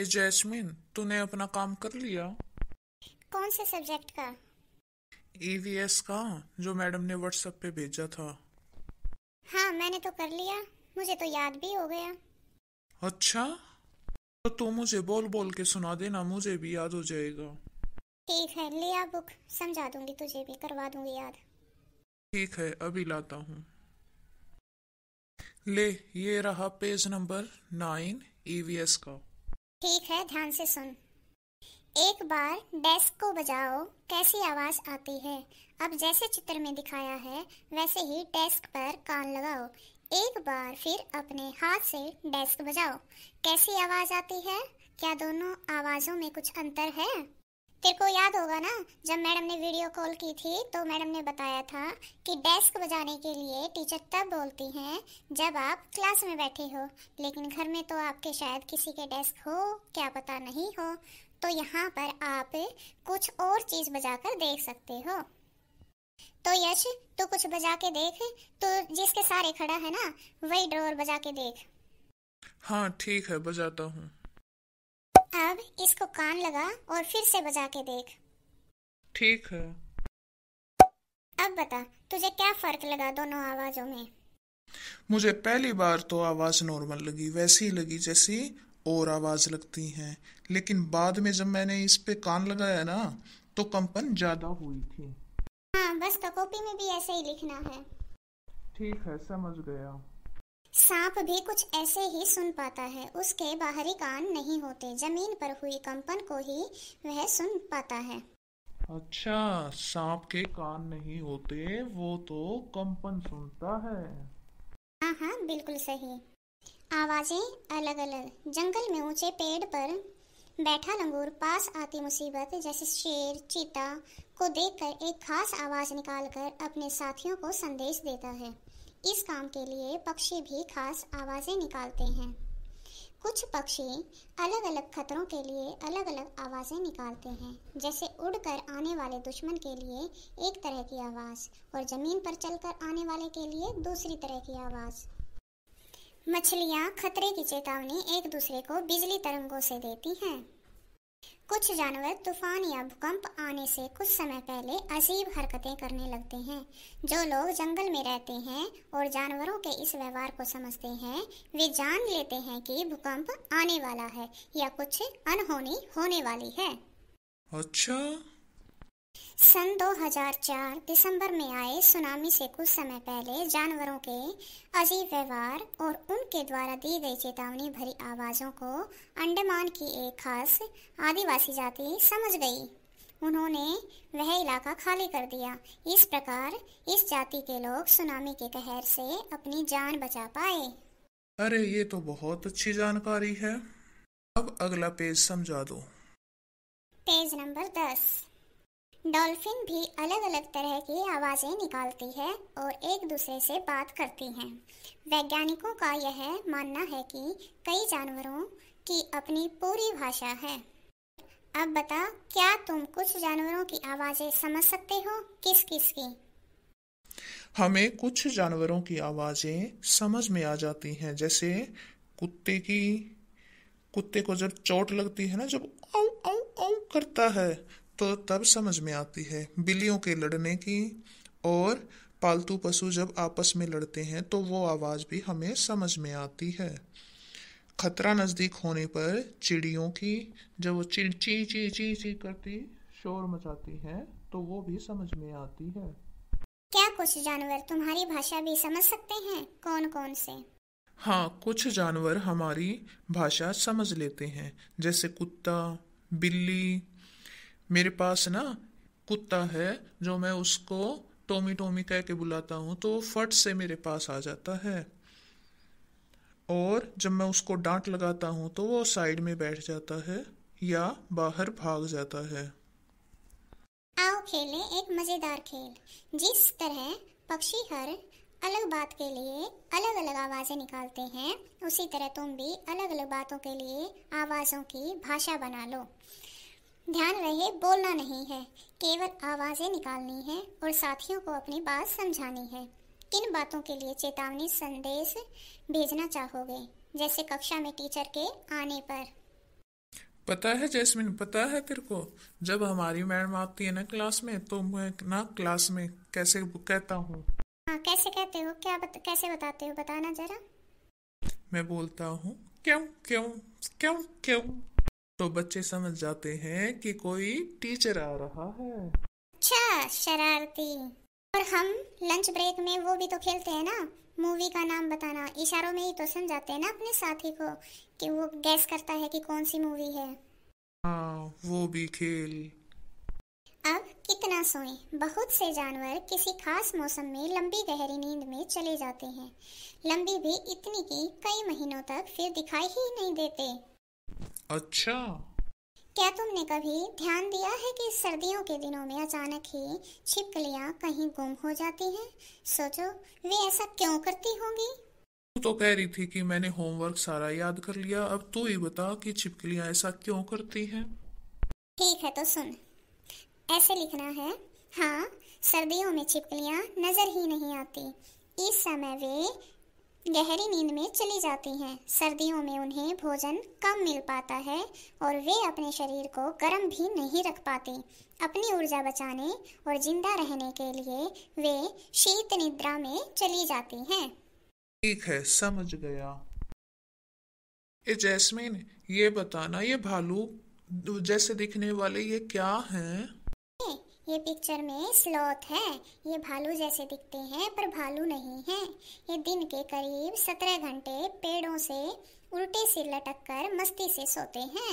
ए jasmine तूने अपना काम कर लिया कौन से सब्जेक्ट का ईवीएस e का जो मैडम ने व्हाट्सएप पे भेजा था हाँ मैंने तो कर लिया मुझे तो याद भी हो गया अच्छा तो तू मुझे बोल बोल के सुना देना मुझे भी याद हो जाएगा ठीक है ले आ बुक समझा दूंगी तुझे भी करवा दूंगी याद ठीक है अभी लाता हूँ ले ये रहा पेज नंबर नाइन ईवीएस का ठीक है ध्यान से सुन एक बार डेस्क को बजाओ कैसी आवाज आती है अब जैसे चित्र में दिखाया है वैसे ही डेस्क पर कान लगाओ एक बार फिर अपने हाथ से डेस्क बजाओ कैसी आवाज आती है क्या दोनों आवाजों में कुछ अंतर है तेरे को याद होगा ना जब मैडम ने वीडियो कॉल की थी तो मैडम ने बताया था कि डेस्क बजाने के लिए टीचर तब बोलती हैं जब आप क्लास में बैठे हो लेकिन घर में तो आपके शायद किसी के डेस्क हो क्या पता नहीं हो तो यहाँ पर आप कुछ और चीज़ बजा कर देख सकते हो तो यश तू तो कुछ बजा के देख तो जिसके सारे खड़ा है ना वही ड्रोर बजा के देख हाँ ठीक है बजाता हूँ अब इसको कान लगा और फिर से बजा के देख ठीक है अब बता तुझे क्या फर्क लगा दोनों आवाजों में मुझे पहली बार तो आवाज नॉर्मल लगी वैसी लगी जैसी और आवाज लगती है लेकिन बाद में जब मैंने इस पे कान लगाया ना तो कंपन ज्यादा हुई थी हाँ बस तो कॉपी में भी ऐसे ही लिखना है ठीक है समझ गया सांप भी कुछ ऐसे ही सुन पाता है उसके बाहरी कान नहीं होते जमीन पर हुई कंपन को ही वह सुन पाता है अच्छा सांप के कान नहीं होते वो तो कंपन सुनता है हाँ हाँ बिल्कुल सही आवाजें अलग अलग जंगल में ऊंचे पेड़ पर बैठा लंगूर पास आती मुसीबत जैसे शेर चीता को देखकर एक खास आवाज निकालकर अपने साथियों को संदेश देता है इस काम के लिए पक्षी भी खास आवाज़ें निकालते हैं कुछ पक्षी अलग अलग खतरों के लिए अलग अलग आवाज़ें निकालते हैं जैसे उड़कर आने वाले दुश्मन के लिए एक तरह की आवाज़ और ज़मीन पर चलकर आने वाले के लिए दूसरी तरह की आवाज़ मछलियाँ खतरे की चेतावनी एक दूसरे को बिजली तरंगों से देती हैं कुछ जानवर तूफान या भूकंप आने से कुछ समय पहले अजीब हरकतें करने लगते हैं जो लोग जंगल में रहते हैं और जानवरों के इस व्यवहार को समझते हैं वे जान लेते हैं कि भूकंप आने वाला है या कुछ अनहोनी होने वाली है अच्छा सन 2004 दिसंबर में आए सुनामी से कुछ समय पहले जानवरों के अजीब व्यवहार और उनके द्वारा दी गई चेतावनी भरी आवाज़ों को अंडमान की एक खास आदिवासी जाति समझ गई उन्होंने वह इलाका खाली कर दिया इस प्रकार इस जाति के लोग सुनामी के कहर से अपनी जान बचा पाए अरे ये तो बहुत अच्छी जानकारी है अब अगला पेज समझा दो पेज नंबर दस डॉल्फिन भी अलग अलग तरह की आवाज़ें निकालती है और एक दूसरे से बात करती हैं वैज्ञानिकों का यह मानना है कि कई जानवरों की अपनी पूरी भाषा है अब बता क्या तुम कुछ जानवरों की आवाज़ें समझ सकते हो किस किस की हमें कुछ जानवरों की आवाज़ें समझ में आ जाती हैं जैसे कुत्ते की कुत्ते को जब चोट लगती है ना जब औ औ औ करता है तो तब समझ में आती है बिल्लियों के लड़ने की और पालतू पशु जब आपस में लड़ते हैं तो वो आवाज़ भी हमें समझ में आती है खतरा नज़दीक होने पर चिड़ियों की जब वो चिड़ ची ची ची ची करती शोर मचाती है तो वो भी समझ में आती है क्या कुछ जानवर तुम्हारी भाषा भी समझ सकते हैं कौन कौन से हाँ कुछ जानवर हमारी भाषा समझ लेते हैं जैसे कुत्ता बिल्ली मेरे पास ना कुत्ता है जो मैं उसको टोमी टोमी कह के बुलाता हूँ तो फट से मेरे पास आ जाता है और जब मैं उसको डांट लगाता हूँ तो वो साइड में बैठ जाता है या बाहर भाग जाता है आओ खेलें एक मजेदार खेल जिस तरह पक्षी हर अलग बात के लिए अलग अलग आवाज़ें निकालते हैं उसी तरह तुम भी अलग अलग बातों के लिए आवाज़ों की भाषा बना लो ध्यान रहे बोलना नहीं है केवल आवाज़ें निकालनी है और साथियों को अपनी बात समझानी है किन बातों के लिए चेतावनी संदेश भेजना चाहोगे जैसे कक्षा में टीचर के आने पर पता है जैस्मिन पता है तेरे को जब हमारी मैडम आती है ना क्लास में तो मैं ना क्लास में कैसे कहता हूँ हाँ कैसे कहते हो क्या बत, कैसे बताते हो बताना जरा मैं बोलता हूँ क्यों क्यों क्यों क्यों तो बच्चे समझ जाते हैं कि कोई टीचर आ रहा है अच्छा शरारती और हम लंच ब्रेक में वो भी तो खेलते हैं ना मूवी का नाम बताना इशारों में ही तो जाते हैं ना अपने साथी को कि वो गैस करता है कि कौन सी मूवी है हाँ वो भी खेल अब कितना सोए बहुत से जानवर किसी खास मौसम में लंबी गहरी नींद में चले जाते हैं लंबी भी इतनी की कई महीनों तक फिर दिखाई ही नहीं देते अच्छा क्या तुमने कभी ध्यान दिया है कि सर्दियों के दिनों में अचानक ही छिपकलियाँ कहीं गुम हो जाती हैं? सोचो वे ऐसा क्यों करती होंगी तू तो कह रही थी कि मैंने होमवर्क सारा याद कर लिया अब तू ही बता कि छिपकलियाँ ऐसा क्यों करती हैं? ठीक है तो सुन ऐसे लिखना है हाँ सर्दियों में छिपकलियाँ नजर ही नहीं आती इस समय वे गहरी नींद में चली जाती हैं सर्दियों में उन्हें भोजन कम मिल पाता है और वे अपने शरीर को गर्म भी नहीं रख पाती अपनी ऊर्जा बचाने और जिंदा रहने के लिए वे शीत निद्रा में चली जाती हैं ठीक है समझ गया ए जैस्मिन ये बताना ये भालू जैसे दिखने वाले ये क्या हैं ये पिक्चर में स्लॉथ है ये भालू जैसे दिखते हैं पर भालू नहीं हैं ये दिन के करीब सत्रह घंटे पेड़ों से उल्टे से लटक कर मस्ती से सोते हैं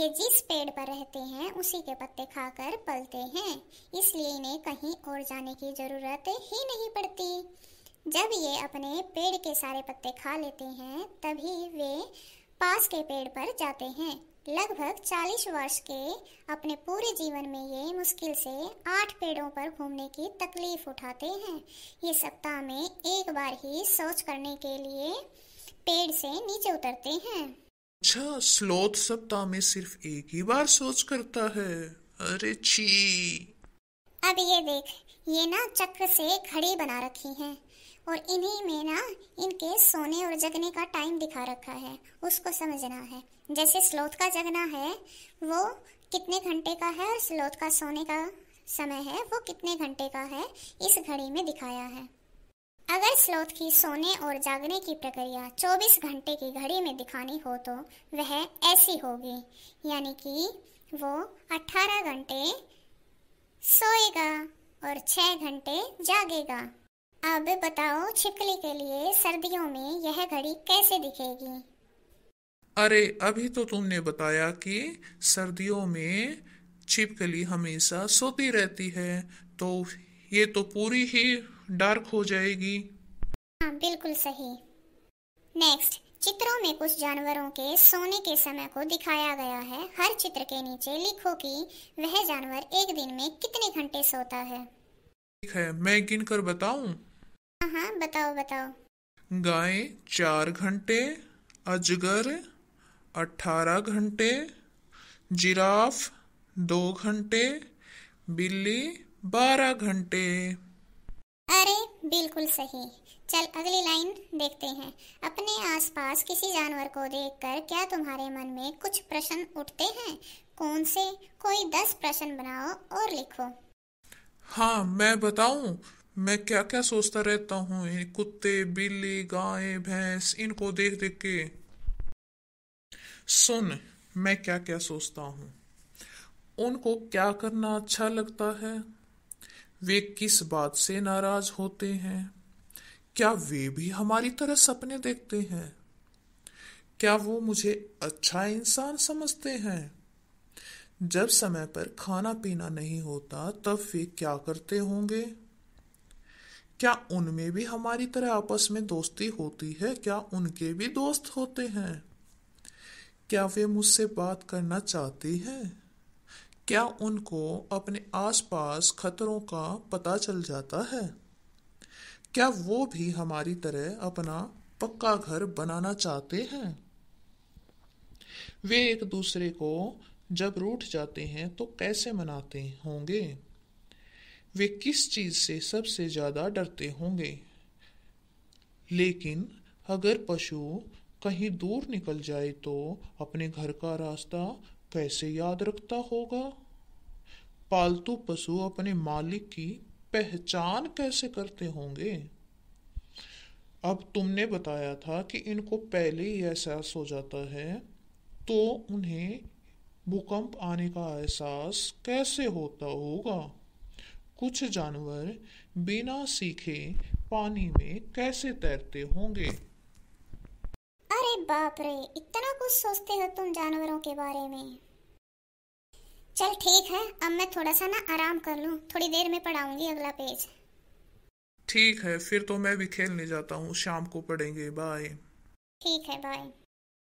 ये जिस पेड़ पर रहते हैं उसी के पत्ते खाकर पलते हैं इसलिए इन्हें कहीं और जाने की ज़रूरत ही नहीं पड़ती जब ये अपने पेड़ के सारे पत्ते खा लेते हैं तभी वे पास के पेड़ पर जाते हैं लगभग 40 वर्ष के अपने पूरे जीवन में ये मुश्किल से आठ पेड़ों पर घूमने की तकलीफ उठाते हैं ये सप्ताह में एक बार ही सोच करने के लिए पेड़ से नीचे उतरते हैं अच्छा स्लोथ सप्ताह में सिर्फ एक ही बार सोच करता है अरे ची अब ये देख ये ना चक्र से घड़ी बना रखी है और इन्हीं में ना इनके सोने और जगने का टाइम दिखा रखा है उसको समझना है जैसे स्लोथ का जगना है वो कितने घंटे का है और स्लोथ का सोने का समय है वो कितने घंटे का है इस घड़ी में दिखाया है अगर स्लोथ की सोने और जागने की प्रक्रिया 24 घंटे की घड़ी में दिखानी हो तो वह ऐसी होगी यानी कि वो 18 घंटे सोएगा और 6 घंटे जागेगा अब बताओ छिपकली के लिए सर्दियों में यह घड़ी कैसे दिखेगी अरे अभी तो तुमने बताया कि सर्दियों में छिपकली हमेशा सोती रहती है तो ये तो पूरी ही डार्क हो जाएगी हाँ बिल्कुल सही नेक्स्ट चित्रों में कुछ जानवरों के सोने के समय को दिखाया गया है हर चित्र के नीचे लिखो कि वह जानवर एक दिन में कितने घंटे सोता है ठीक है मैं गिनकर बताऊं हाँ बताओ बताओ गाय चार घंटे अजगर अठारह घंटे जिराफ दो घंटे बिल्ली बारह घंटे अरे बिल्कुल सही चल अगली लाइन देखते हैं अपने आसपास किसी जानवर को देखकर क्या तुम्हारे मन में कुछ प्रश्न उठते हैं कौन से कोई दस प्रश्न बनाओ और लिखो हाँ मैं बताऊं मैं क्या क्या सोचता रहता हूँ कुत्ते बिल्ली गाय भैंस इनको देख देख के सुन मैं क्या क्या सोचता हूँ उनको क्या करना अच्छा लगता है वे किस बात से नाराज होते हैं क्या वे भी हमारी तरह सपने देखते हैं क्या वो मुझे अच्छा इंसान समझते हैं जब समय पर खाना पीना नहीं होता तब वे क्या करते होंगे क्या उनमें भी हमारी तरह आपस में दोस्ती होती है क्या उनके भी दोस्त होते हैं क्या वे मुझसे बात करना चाहते हैं क्या उनको अपने आसपास खतरों का पता चल जाता है क्या वो भी हमारी तरह अपना पक्का घर बनाना चाहते हैं वे एक दूसरे को जब रूठ जाते हैं तो कैसे मनाते होंगे वे किस चीज़ से सबसे ज़्यादा डरते होंगे लेकिन अगर पशु कहीं दूर निकल जाए तो अपने घर का रास्ता कैसे याद रखता होगा पालतू पशु अपने मालिक की पहचान कैसे करते होंगे अब तुमने बताया था कि इनको पहले ही एहसास हो जाता है तो उन्हें भूकंप आने का एहसास कैसे होता होगा कुछ जानवर बिना सीखे पानी में कैसे तैरते होंगे अरे बाप रे इतना कुछ सोचते हो तुम जानवरों के बारे में चल ठीक है अब मैं थोड़ा सा ना आराम कर लूँ थोड़ी देर में पढ़ाऊंगी अगला पेज ठीक है फिर तो मैं भी खेलने जाता हूँ शाम को पढ़ेंगे बाय ठीक है बाय